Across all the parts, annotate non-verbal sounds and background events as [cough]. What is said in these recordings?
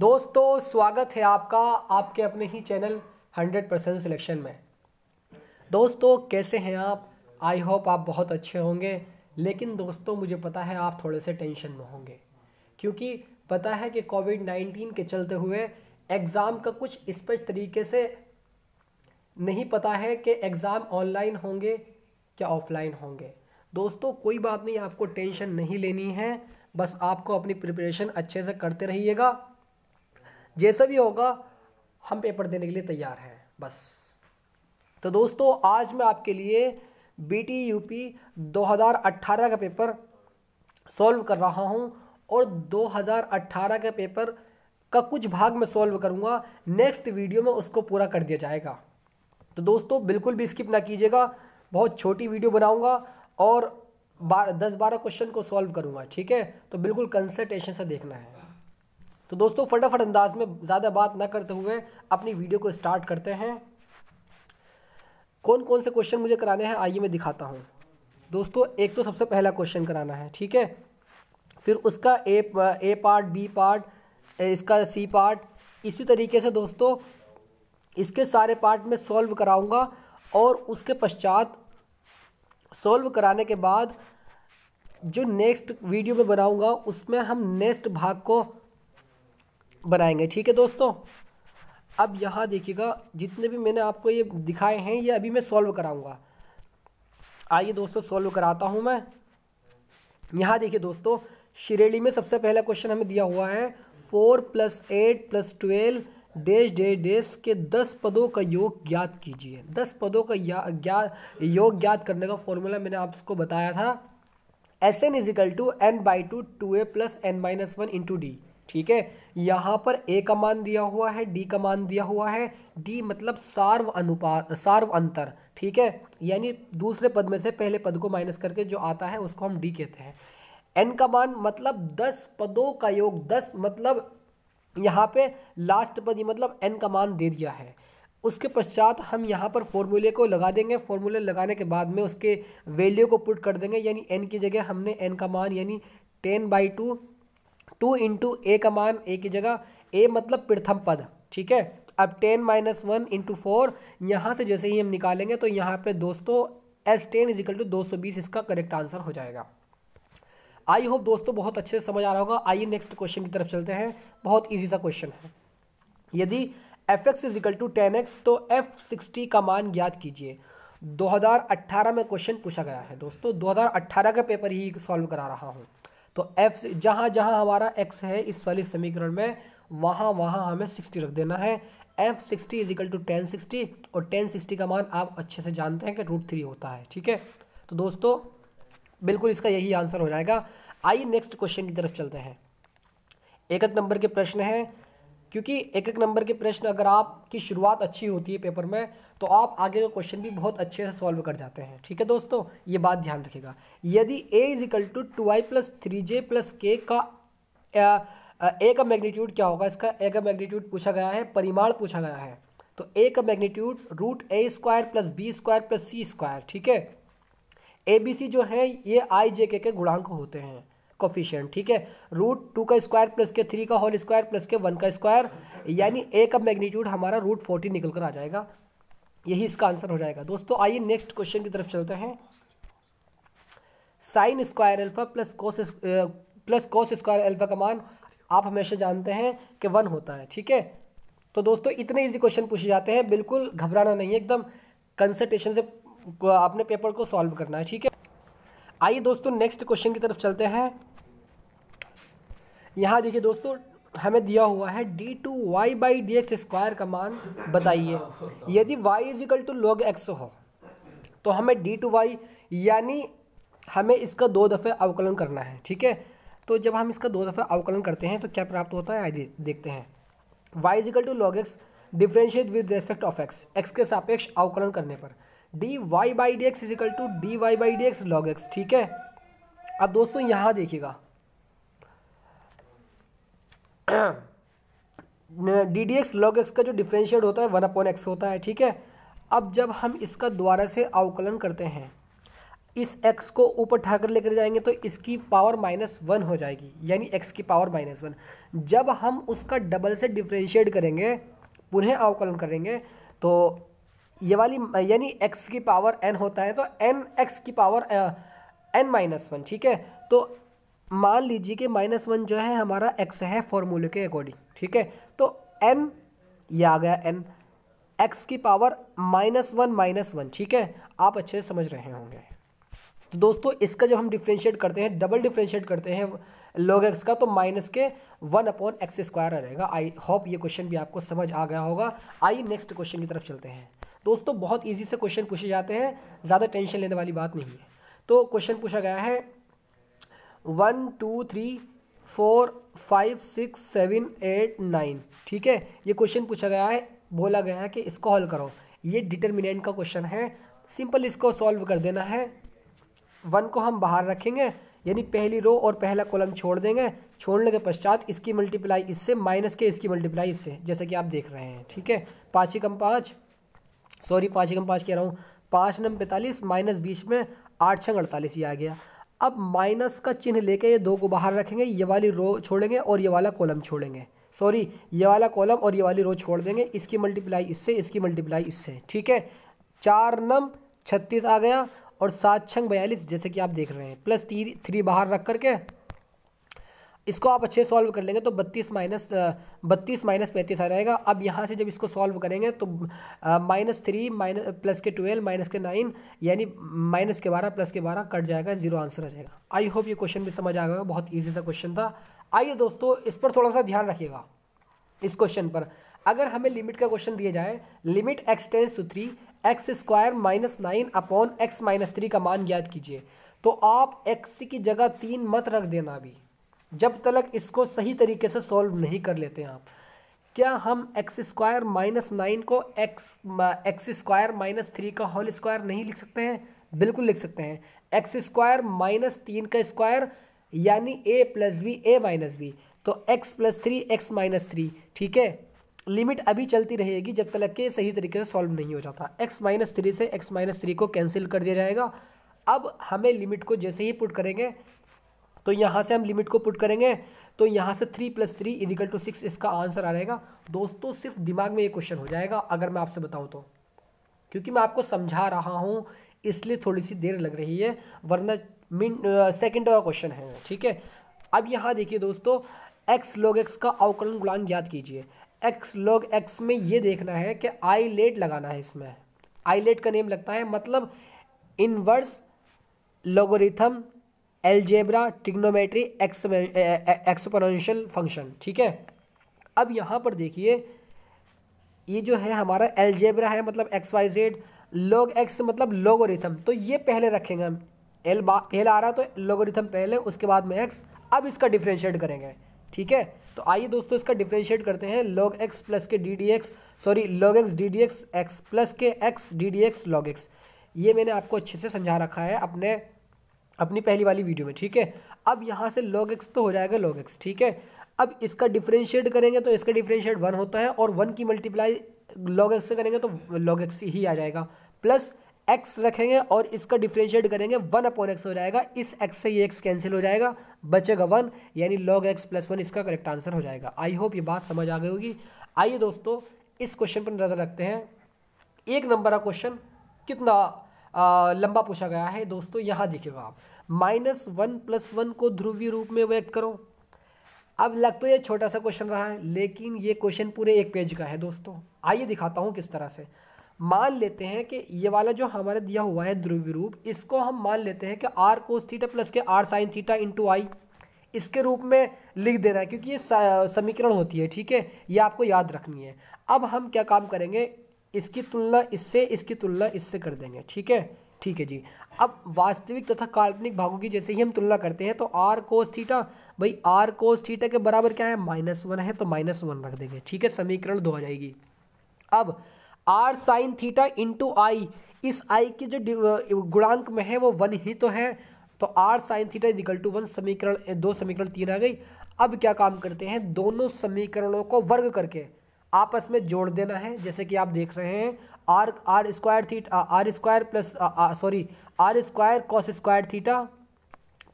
दोस्तों स्वागत है आपका आपके अपने ही चैनल 100 परसेंट सिलेक्शन में दोस्तों कैसे हैं आप आई होप आप बहुत अच्छे होंगे लेकिन दोस्तों मुझे पता है आप थोड़े से टेंशन में होंगे क्योंकि पता है कि कोविड 19 के चलते हुए एग्ज़ाम का कुछ स्पष्ट तरीके से नहीं पता है कि एग्ज़ाम ऑनलाइन होंगे क्या ऑफलाइन होंगे दोस्तों कोई बात नहीं आपको टेंशन नहीं लेनी है बस आपको अपनी प्रिपरेशन अच्छे से करते रहिएगा जैसा भी होगा हम पेपर देने के लिए तैयार हैं बस तो दोस्तों आज मैं आपके लिए बी टी दो हज़ार अट्ठारह का पेपर सॉल्व कर रहा हूं और 2018 का पेपर का कुछ भाग मैं सॉल्व करूंगा नेक्स्ट वीडियो में उसको पूरा कर दिया जाएगा तो दोस्तों बिल्कुल भी स्किप ना कीजिएगा बहुत छोटी वीडियो बनाऊंगा और बार दस बारह क्वेश्चन को सॉल्व करूंगा ठीक है तो बिल्कुल कंसल्टेशन से देखना है तो दोस्तों फटाफट अंदाज में ज़्यादा बात ना करते हुए अपनी वीडियो को स्टार्ट करते हैं कौन कौन से क्वेश्चन मुझे कराने हैं आइए मैं दिखाता हूँ दोस्तों एक तो सबसे पहला क्वेश्चन कराना है ठीक है फिर उसका a a part b part इसका सी पार्ट इसी तरीके से दोस्तों इसके सारे पार्ट में सॉल्व कराऊंगा और उसके पश्चात सॉल्व कराने के बाद जो नेक्स्ट वीडियो में बनाऊंगा उसमें हम नेक्स्ट भाग को बनाएंगे ठीक है दोस्तों अब यहाँ देखिएगा जितने भी मैंने आपको ये दिखाए हैं ये अभी मैं सॉल्व कराऊंगा आइए दोस्तों सॉल्व कराता हूँ मैं यहाँ देखिए दोस्तों श्रेणी में सबसे पहला क्वेश्चन हमें दिया हुआ है four plus eight plus twelve देश डे डेस के दस पदों का योग ज्ञात कीजिए दस पदों का ज्ञात योग ज्ञात करने का फॉर्मूला मैंने आपको बताया था s n equal to n by two two a plus n minus one into d ठीक है यहाँ पर ए का मान दिया हुआ है डी का मान दिया हुआ है डी मतलब सार्व अनुपात सार्व अंतर ठीक है यानी दूसरे पद में से पहले पद को माइनस करके जो आता है उसको हम डी कहते हैं एन का मान मतलब दस पदों का योग दस मतलब यहाँ पे लास्ट पद मतलब एन का मान दे दिया है उसके पश्चात हम यहाँ पर फॉर्मूले को लगा देंगे फॉर्मूले लगाने के बाद में उसके वैल्यू को पुट कर देंगे यानी एन की जगह हमने एन का मान यानी ten by two two into a का मान ए की जगह ए मतलब प्रथम पद ठीक है अब ten minus one into four यहाँ से जैसे ही हम निकालेंगे तो यहाँ पे दोस्तों एस टेन इजिकल टू दो सौ बीस इसका करेक्ट आंसर हो जाएगा आई होप दोस्तों बहुत अच्छे से समझ आ रहा होगा आइए नेक्स्ट क्वेश्चन की तरफ चलते हैं बहुत ईजी सा क्वेश्चन है यदि f x equal to ten x तो एफ सिक्सटी का मान ज्ञात कीजिए 2018 में क्वेश्चन पूछा गया है दोस्तों 2018 का पेपर ही सॉल्व करा रहा हूँ तो एफ जहाँ जहाँ हमारा एक्स है इस वाले समीकरण में वहाँ वहाँ हमें सिक्सटी रख देना है f sixty equal to ten sixty और टेन सिक्सटी का मान आप अच्छे से जानते हैं कि रूट थ्री होता है ठीक है तो दोस्तों बिल्कुल इसका यही आंसर हो जाएगा आइए नेक्स्ट क्वेश्चन की तरफ चलते हैं एकत नंबर के प्रश्न है क्योंकि एक एक नंबर के प्रश्न अगर आपकी शुरुआत अच्छी होती है पेपर में तो आप आगे का क्वेश्चन भी बहुत अच्छे से सॉल्व कर जाते हैं ठीक है दोस्तों ये बात ध्यान रखिएगा यदि a is equal to two I plus three j plus k का ए का मैग्नीट्यूड क्या होगा इसका ए का मैग्नीट्यूड पूछा गया है परिमाण पूछा गया है तो ए का magnitude root a square plus b square plus c square ठीक है ए बी सी जो है ये आई जे के गुणांक होते हैं कोफिशियंट ठीक है रूट टू का स्क्वायर प्लस के थ्री का होल स्क्वायर प्लस के वन का स्क्वायर यानी ए का मैग्नीट्यूड हमारा रूट फोर्टी निकल कर आ जाएगा यही इसका आंसर हो जाएगा दोस्तों आइए नेक्स्ट क्वेश्चन की तरफ चलते हैं sine square alpha plus cos plus cos square alpha का मान आप हमेशा जानते हैं कि वन होता है ठीक है तो दोस्तों इतने इजी क्वेश्चन पूछे जाते हैं बिल्कुल घबराना नहीं है एकदम कंसल्टेशन से आपने पेपर को सॉल्व करना है ठीक है आइए दोस्तों नेक्स्ट क्वेश्चन की तरफ चलते हैं यहाँ देखिए दोस्तों हमें दिया हुआ है d two Y by D x square का मान बताइए यदि y is equal to log x हो तो हमें डी टू वाई यानी हमें इसका दो दफ़े अवकलन करना है ठीक है तो जब हम इसका दो दफ़े अवकलन करते हैं तो क्या प्राप्त होता है आइए देखते हैं y is equal to log x differentiate with respect of x x के सापेक्ष अवकलन करने पर d Y by D x is equal to d Y by D x log x ठीक है अब दोस्तों यहाँ देखिएगा d d x log x का जो डिफ्रेंशिएट होता है वन अपॉन एक्स होता है ठीक है अब जब हम इसका दोबारा से अवकलन करते हैं इस एक्स को ऊपर उठाकर लेकर जाएंगे तो इसकी पावर माइनस वन हो जाएगी यानी एक्स की पावर माइनस वन जब हम उसका डबल से डिफ्रेंशिएट करेंगे पुनः अवकलन करेंगे तो ये वाली यानी एक्स की पावर एन होता है तो एन एक्स की पावर एन माइनस वन ठीक है तो मान लीजिए कि माइनस वन जो है हमारा एक्स है फॉर्मूले के अकॉर्डिंग ठीक है तो एन ये आ गया एन एक्स की power minus one minus one ठीक है आप अच्छे से समझ रहे होंगे तो दोस्तों इसका जब हम डिफ्रेंशिएट करते हैं डबल डिफ्रेंशिएट करते हैं लॉग एक्स का तो माइनस के वन अपॉन एक्स स्क्वायर रहेगा आई होप ये क्वेश्चन भी आपको समझ आ गया होगा आई नेक्स्ट क्वेश्चन की तरफ चलते हैं दोस्तों बहुत ईजी से क्वेश्चन पूछे जाते हैं ज़्यादा टेंशन लेने वाली बात नहीं है तो क्वेश्चन पूछा गया है one two three four five six seven eight nine ठीक है ये क्वेश्चन पूछा गया है बोला गया है कि इसको हल करो ये डिटर्मिनेंट का क्वेश्चन है सिंपल इसको सॉल्व कर देना है वन को हम बाहर रखेंगे यानी पहली रो और पहला कॉलम छोड़ देंगे छोड़ने के पश्चात इसकी मल्टीप्लाई इससे माइनस के इसकी मल्टीप्लाई इससे जैसे कि आप देख रहे हैं ठीक है पाँच कम पाँच सॉरी पाँच ही कम पाँच कह रहा हूँ पाँच नम पैंतालीस माइनस बीस में आठ छंग अड़तालीस ये आ गया अब माइनस का चिन्ह लेके ये दो को बाहर रखेंगे ये वाली रो छोड़ेंगे और ये वाला कॉलम छोड़ेंगे सॉरी ये वाला कॉलम और ये वाली रो छोड़ देंगे इसकी मल्टीप्लाई इससे इसकी मल्टीप्लाई इससे ठीक है चार नम छत्तीस आ गया और सात छंग बयालीस जैसे कि आप देख रहे हैं प्लस थ्री थ्री बाहर रख करके इसको आप अच्छे सॉल्व कर लेंगे तो बत्तीस माइनस बत्तीस माइनस पैंतीस आ जाएगा अब यहाँ से जब इसको सॉल्व करेंगे तो माइनस थ्री माइनस प्लस के ट्वेल्व माइनस के नाइन यानी माइनस के बारह प्लस के बारह कट जाएगा जीरो आंसर आ जाएगा आई होप ये क्वेश्चन भी समझ आ गया बहुत ईजी सा क्वेश्चन था आइए दोस्तों इस पर थोड़ा सा ध्यान रखिएगा इस क्वेश्चन पर अगर हमें लिमिट का क्वेश्चन दिया जाए limit x tends to three x square minus nine upon x minus three का मान ज्ञात कीजिए तो आप एक्स की जगह तीन मत रख देना अभी जब तक इसको सही तरीके से सॉल्व नहीं कर लेते आप क्या हम एक्स स्क्वायर माइनस नाइन को x x square minus three का होल स्क्वायर नहीं लिख सकते हैं बिल्कुल लिख सकते हैं एक्स स्क्वायर माइनस तीन का स्क्वायर यानी a plus b a minus b तो x plus three x minus three ठीक है लिमिट अभी चलती रहेगी जब तक के सही तरीके से सॉल्व नहीं हो जाता एक्स माइनस थ्री से एक्स माइनस थ्री को कैंसिल कर दिया जाएगा अब हमें लिमिट को जैसे ही पुट करेंगे तो यहाँ से हम लिमिट को पुट करेंगे तो यहाँ से three plus three equal to six इसका आंसर आ रहेगा दोस्तों सिर्फ दिमाग में ये क्वेश्चन हो जाएगा अगर मैं आपसे बताऊँ तो क्योंकि मैं आपको समझा रहा हूँ इसलिए थोड़ी सी देर लग रही है वरना मिन सेकेंड का क्वेश्चन है ठीक है अब यहाँ देखिए दोस्तों एक्स लोग एक्स का अवकलन गुणांक याद कीजिए एक्स लोग एक्स में ये देखना है कि आई लेट लगाना है इसमें आई लेट का नेम लगता है मतलब inverse logarithm algebra trigonometry exponential function ठीक है अब यहाँ पर देखिए ये जो है हमारा एल्जेब्रा है मतलब x y z log x मतलब लोगोरिथम तो ये पहले रखेंगे हम एल एल आ रहा तो लोगोरिथम पहले उसके बाद में एक्स अब इसका डिफ्रेंशिएट करेंगे ठीक है तो आइए दोस्तों इसका डिफ्रेंशिएट करते हैं लॉग एक्स प्लस के d d x sorry log x d d x x plus के x d d x log x ये मैंने आपको अच्छे से समझा रखा है अपने अपनी पहली वाली वीडियो में ठीक है अब यहाँ से लॉग एक्स तो हो जाएगा लॉग एक्स ठीक है अब इसका डिफ्रेंशिएट करेंगे तो इसका डिफ्रेंशिएट वन होता है और वन की मल्टीप्लाई लॉग एक्स से करेंगे तो लॉग एक्स ही आ जाएगा प्लस एक्स रखेंगे और इसका डिफ्रेंशिएट करेंगे वन अपॉन एक्स हो जाएगा इस एक्स से ये एक्स कैंसिल हो जाएगा बचेगा वन यानी लॉग एक्स प्लस वन इसका करेक्ट आंसर हो जाएगा आई होप ये बात समझ आ गई होगी आइए दोस्तों इस क्वेश्चन पर नज़र रखते हैं एक नंबर का क्वेश्चन कितना आ, लंबा पूछा गया है दोस्तों यहाँ देखिएगा आप माइनस वन प्लस वन को ध्रुवीय रूप में व्यक्त करो अब लग तो ये छोटा सा क्वेश्चन रहा है लेकिन ये क्वेश्चन पूरे एक पेज का है दोस्तों आइए दिखाता हूँ किस तरह से मान लेते हैं कि ये वाला जो हमारे दिया हुआ है ध्रुवीय रूप इसको हम मान लेते हैं कि आर कोस थीटा प्लस के r sine theta into i इसके रूप में लिख देना है क्योंकि ये समीकरण होती है ठीक है ये आपको याद रखनी है अब हम क्या काम करेंगे इसकी तुलना इससे इसकी तुलना इससे कर देंगे ठीक है ठीक है जी अब वास्तविक तथा काल्पनिक भागों की जैसे ही हम तुलना करते हैं तो आर कोस थीटा भाई आर कोस थीटा के बराबर क्या है माइनस वन है तो माइनस वन रख देंगे ठीक है समीकरण दो आ जाएगी अब r sine theta into i इस आई के जो गुणांक में है वो वन ही तो है तो r sine theta equal to one समीकरण दो समीकरण तीन आ गई अब क्या काम करते हैं दोनों समीकरणों को वर्ग करके आपस में जोड़ देना है जैसे कि आप देख रहे हैं r r square theta r square plus sorry r square cos square theta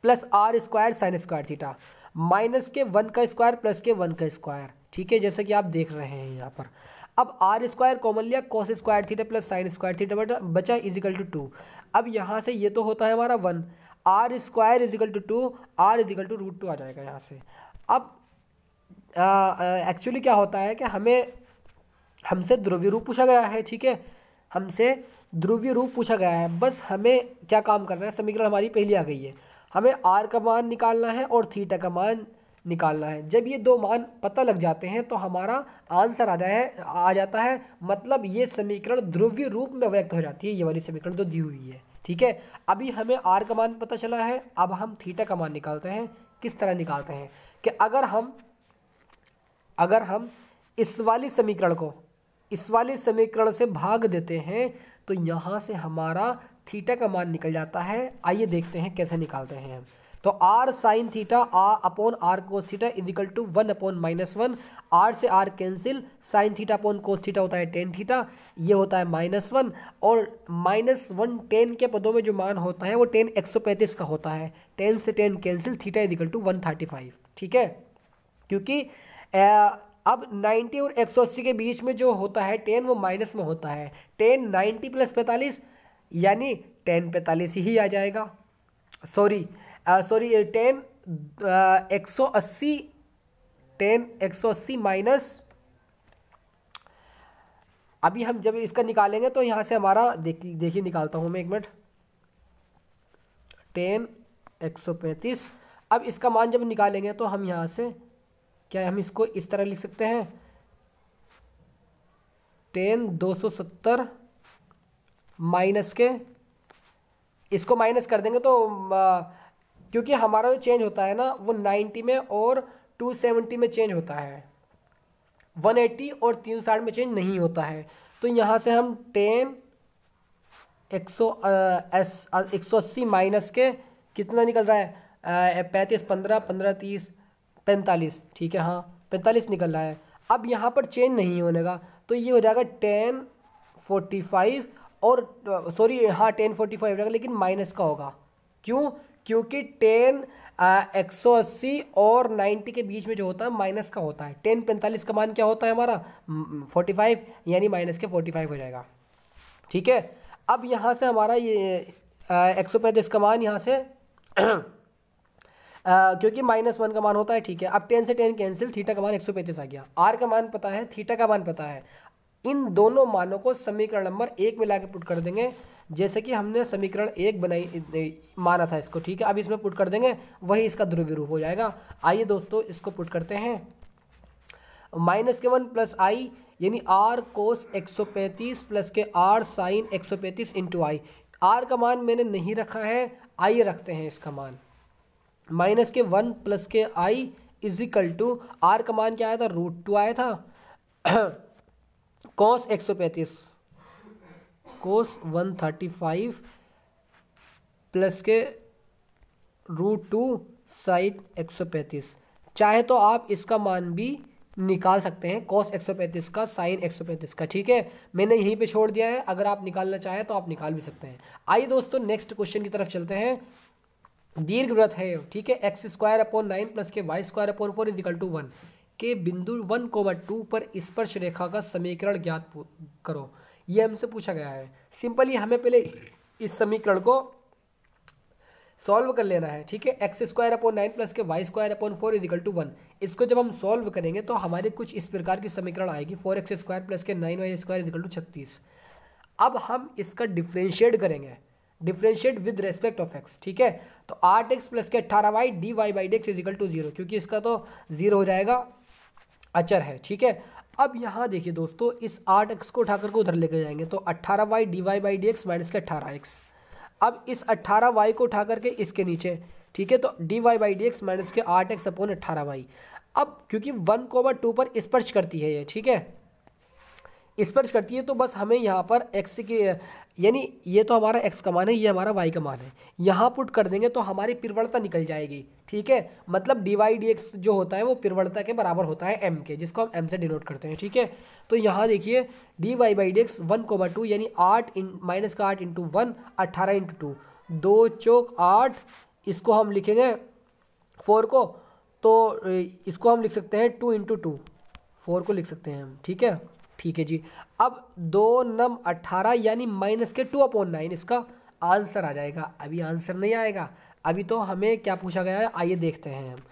plus r square sine square theta minus के वन का स्क्वायर प्लस के वन का स्क्वायर ठीक है जैसा कि आप देख रहे हैं यहाँ पर अब आर स्क्वायर कॉमन लिया cos square theta plus sine square theta but बचा इजिकल टू टू अब यहाँ से ये तो होता है हमारा one r square equal to two r equal to root two आ जाएगा यहाँ से अब एक्चुअली uh, uh, क्या होता है कि हमें हमसे ध्रुवीय रूप पूछा गया है ठीक है हमसे ध्रुवीय रूप पूछा गया है बस हमें क्या काम करना है समीकरण हमारी पहली आ गई है हमें आर का मान निकालना है और थीटा का मान निकालना है जब ये दो मान पता लग जाते हैं तो हमारा आंसर आ जाए आ जाता है मतलब ये समीकरण ध्रुवीय रूप में व्यक्त हो जाती है ये वाली समीकरण जो तो दी हुई है ठीक है अभी हमें आर का मान पता चला है अब हम थीटा का मान निकालते हैं किस तरह निकालते हैं कि अगर हम अगर हम इस वाली समीकरण को इस वाले समीकरण से भाग देते हैं तो यहाँ से हमारा थीटा का मान निकल जाता है आइए देखते हैं कैसे निकालते हैं तो r साइन थीटा आ upon r cos theta equal to one upon minus one r से r cancel sine theta upon cos theta होता है टेन थीटा ये होता है माइनस वन और माइनस वन टेन के पदों में जो मान होता है वो टेन एक सौ पैंतीस का होता है टेन से tan cancel theta equal to one thirty five ठीक है क्योंकि अब 90 और 180 के बीच में जो होता है 10 वो माइनस में होता है 10 90 प्लस पैंतालीस यानी 10 पैंतालीस ही आ जाएगा सॉरी सॉरी टेन एक सौ अस्सी टेन एक सौ अस्सी माइनस अभी हम जब इसका निकालेंगे तो यहाँ से हमारा देख देखिए निकालता हूँ मैं एक मिनट टेन एक सौ पैंतीस अब इसका मान जब निकालेंगे तो हम यहाँ से क्या हम इसको इस तरह लिख सकते हैं टेन दो सौ सत्तर माइनस के इसको माइनस कर देंगे तो आ, क्योंकि हमारा जो चेंज होता है ना वो नाइन्टी में और टू सेवेंटी में चेंज होता है वन एट्टी और तीन साठ में चेंज नहीं होता है तो यहाँ से हम टेन एक सौ एक सौ अस्सी माइनस के कितना निकल रहा है पैंतीस पंद्रह पंद्रह तीस पैंतालीस ठीक है हाँ पैंतालीस निकल रहा है अब यहाँ पर चेंज नहीं होने का तो ये हो जाएगा टेन फोर्टी फाइव और सॉरी हाँ टेन फोर्टी फाइव रहेगा लेकिन माइनस का होगा क्यों क्योंकि टेन एक सौ अस्सी और नाइन्टी के बीच में जो होता है माइनस का होता है टेन पैंतालीस का मान क्या होता है हमारा फोर्टी फाइव यानी माइनस के फोर्टी फाइव हो जाएगा ठीक है अब यहाँ से हमारा ये एक सौ पैंतीस का मान यहाँ से [clears throat] क्योंकि माइनस वन का मान होता है ठीक है अब टेन से टेन कैंसिल थीटा का मान एक सौ पैंतीस आ गया आर का मान पता है थीटा का मान पता है इन दोनों मानों को समीकरण नंबर एक में ला पुट कर देंगे जैसे कि हमने समीकरण एक बनाई माना था इसको ठीक है अब इसमें पुट कर देंगे वही इसका ध्रुवीय रूप हो जाएगा आइए दोस्तों इसको पुट करते हैं माइनस के वन प्लस आई यानी आर कोस एक सौ पैंतीस प्लस के आर साइन एक सौ पैंतीस इंटू आई आर का मान मैंने नहीं रखा है आई रखते हैं इसका मान माइनस के वन प्लस के आई इजिकल टू आर का मान क्या आया था रूट टू आया था कॉस एक सौ पैंतीस cos one thirty five plus के रूट टू साइड एक सौ पैंतीस चाहे तो आप इसका मान भी निकाल सकते हैं कॉस एक सौ पैंतीस का साइन एक सौ पैंतीस का ठीक है मैंने यहीं पे छोड़ दिया है अगर आप निकालना चाहें तो आप निकाल भी सकते हैं आइए दोस्तों नेक्स्ट क्वेश्चन की तरफ चलते हैं दीर्घ व्रत है ठीक है x square upon nine plus के y square upon four equal to one के बिंदु वन कोमा टू पर स्पर्श रेखा का समीकरण ज्ञात करो ये हमसे पूछा गया है सिंपली हमें पहले इस समीकरण को सॉल्व कर लेना है ठीक है x square upon nine plus के y square upon four equal to one इसको जब हम सॉल्व करेंगे तो हमारे कुछ इस प्रकार की समीकरण आएगी फोर एक्स स्क्वायर प्लस के nine y square equal to छत्तीस अब हम इसका डिफ्रेंशिएट करेंगे differentiate with respect of x ठीक है तो आठ एक्स प्लस के अट्ठारह y d Y by D x equal to zero क्योंकि इसका तो जीरो हो जाएगा अचर है ठीक है अब यहाँ देखिए दोस्तों इस आठ एक्स को उठाकर को उधर लेकर जाएंगे तो अट्ठारह y d Y by D x minus के अट्ठारह एक्स अब इस अट्ठारह वाई को उठा करके इसके नीचे ठीक है तो d Y by D x minus के आठ एक्स अपॉन अट्ठारह वाई अब क्योंकि वन कोवर टू पर स्पर्श करती है ये ठीक है स्पर्श करती है तो बस हमें यहाँ पर एक्स के यानी ये तो हमारा एक्स का मान है ये हमारा वाई का मान है यहाँ पुट कर देंगे तो हमारी प्रवणता निकल जाएगी ठीक है मतलब डी वाई डी एक्स जो होता है वो प्रवणता के बराबर होता है एम के जिसको हम एम से डिनोट करते हैं ठीक है तो यहाँ देखिए d Y by D x one comma two यानी आठ इन माइनस का आठ इंटू वन अट्ठारह इंटू टू दो चौक आठ इसको हम लिखेंगे फोर को तो इसको हम लिख सकते हैं टू इंटू टू फोर को लिख सकते हैं हम ठीक है ठीक है जी अब दो नम अट्ठारह यानी माइनस के टू अपॉन नाइन इसका आंसर आ जाएगा अभी आंसर नहीं आएगा अभी तो हमें क्या पूछा गया है आइए देखते हैं हम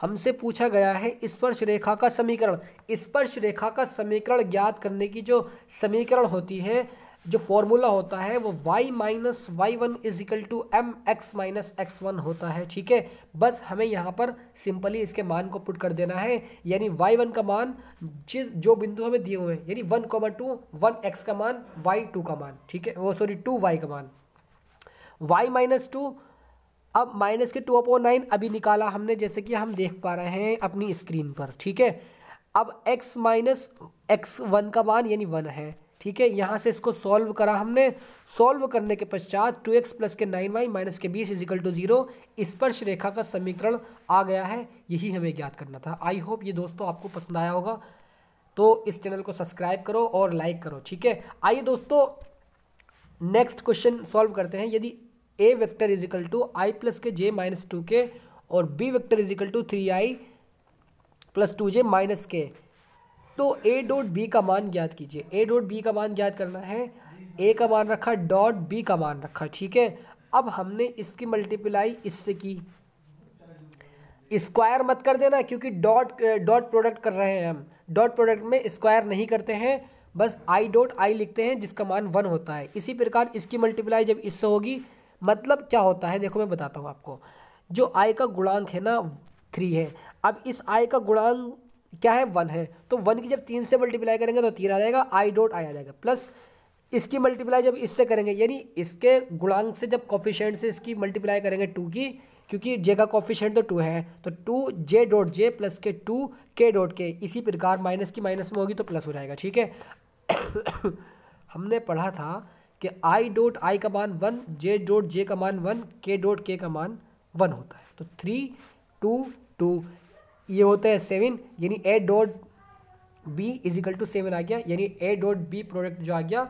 हमसे पूछा गया है स्पर्श रेखा का समीकरण स्पर्श रेखा का समीकरण ज्ञात करने की जो समीकरण होती है जो फॉर्मूला होता है वो y minus y one is equal to m x minus x one होता है ठीक है बस हमें यहाँ पर सिंपली इसके मान को पुट कर देना है यानी वाई वन का मान जिस जो बिंदु हमें दिए हुए हैं यानी one comma two one x का मान वाई टू का मान ठीक है वो सॉरी टू वाई का मान वाई माइनस टू अब माइनस के टू अपॉन नाइन अभी निकाला हमने जैसे कि हम देख पा रहे हैं अपनी स्क्रीन पर ठीक है अब x माइनस एक्स वन का मान यानी वन है ठीक है यहाँ से इसको सॉल्व करा हमने सॉल्व करने के पश्चात टू एक्स प्लस के नाइन वाई माइनस के बीस इजिकल टू जीरो स्पर्श रेखा का समीकरण आ गया है यही हमें ज्ञात करना था आई होप ये दोस्तों आपको पसंद आया होगा तो इस चैनल को सब्सक्राइब करो और लाइक करो ठीक है आइए दोस्तों नेक्स्ट क्वेश्चन सॉल्व करते हैं यदि A vector equal to I plus K J minus two K और B vector equal to three I plus two J minus K तो ए डॉट बी का मान ज्ञात कीजिए ए डॉट बी का मान ज्ञात करना है ए का मान रखा डॉट बी का मान रखा ठीक है अब हमने इसकी मल्टीप्लाई इससे की स्क्वायर मत कर देना क्योंकि डॉट डॉट प्रोडक्ट कर रहे हैं हम डॉट प्रोडक्ट में स्क्वायर नहीं करते हैं बस आई डॉट आई लिखते हैं जिसका मान वन होता है इसी प्रकार इसकी मल्टीप्लाई जब इससे होगी मतलब क्या होता है देखो मैं बताता हूँ आपको जो आई का गुणांक है ना थ्री है अब इस आई का गुणांक क्या है वन है तो वन की जब तीन से मल्टीप्लाई करेंगे तो तीन आ जाएगा आई डॉट आई आ जाएगा प्लस इसकी मल्टीप्लाई जब इससे करेंगे यानी इसके गुणांक से जब कॉफिशेंट से इसकी मल्टीप्लाई करेंगे टू की क्योंकि जे का कॉफिशेंट तो टू है तो two J dot J plus K two K dot K इसी प्रकार माइनस की माइनस में होगी तो प्लस हो जाएगा ठीक है [coughs] हमने पढ़ा था कि आई डॉट आई का मान वन जे डॉट जे का मान वन के डॉट के का मान वन होता है तो थ्री टू टू ये होता है सेवन यानी A dot B equal to seven आ गया यानी ए डॉट बी प्रोडक्ट जो आ गया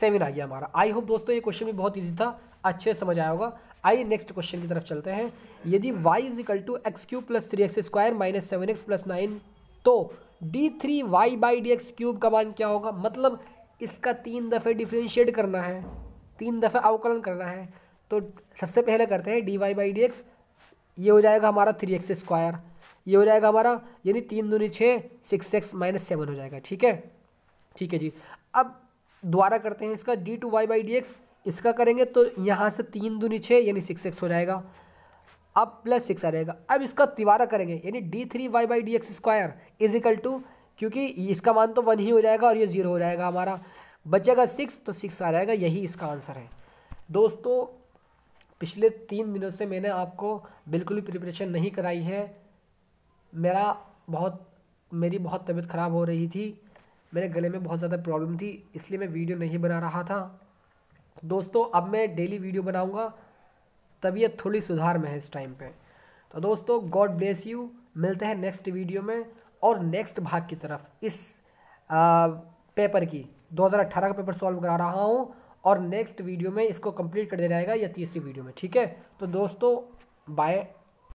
सेवन आ गया हमारा आई होप दोस्तों ये क्वेश्चन भी बहुत ईजी था अच्छे समझ आया होगा आइए नेक्स्ट क्वेश्चन की तरफ चलते हैं यदि Y equal to X cube plus three x square minus seven X plus nine तो D three Y by D X cube का मान क्या होगा मतलब इसका तीन दफ़े डिफ्रेंशिएट करना है तीन दफ़े अवकलन करना है तो सबसे पहले करते हैं D Y by D X ये हो जाएगा हमारा थ्री एक्स स्क्वायर ये हो जाएगा हमारा यानी तीन दूनी छः सिक्स एक्स माइनस सेवन हो जाएगा ठीक है ठीक है जी अब दोबारा करते हैं इसका D two Y by D X इसका करेंगे तो यहाँ से तीन दूनी छः यानी सिक्स एक्स हो जाएगा अब प्लस सिक्स आ जाएगा अब इसका तिवारा करेंगे यानी D three Y by D x square equal to क्योंकि इसका मान तो वन ही हो जाएगा और ये ज़ीरो हो जाएगा हमारा बचेगा सिक्स तो सिक्स आ जाएगा यही इसका आंसर है दोस्तों पिछले तीन दिनों से मैंने आपको बिल्कुल भी प्रिपरेशन नहीं कराई है मेरा बहुत मेरी बहुत तबीयत ख़राब हो रही थी मेरे गले में बहुत ज़्यादा प्रॉब्लम थी इसलिए मैं वीडियो नहीं बना रहा था दोस्तों अब मैं डेली वीडियो बनाऊँगा तबीयत थोड़ी सुधार में है इस टाइम पर तो दोस्तों गॉड ब्लेस यू मिलते हैं नेक्स्ट वीडियो में और नेक्स्ट भाग की तरफ इस आ, पेपर की 2018 का पेपर सॉल्व करा रहा हूँ और नेक्स्ट वीडियो में इसको कंप्लीट कर दिया जाएगा या तीसरी वीडियो में ठीक है तो दोस्तों बाय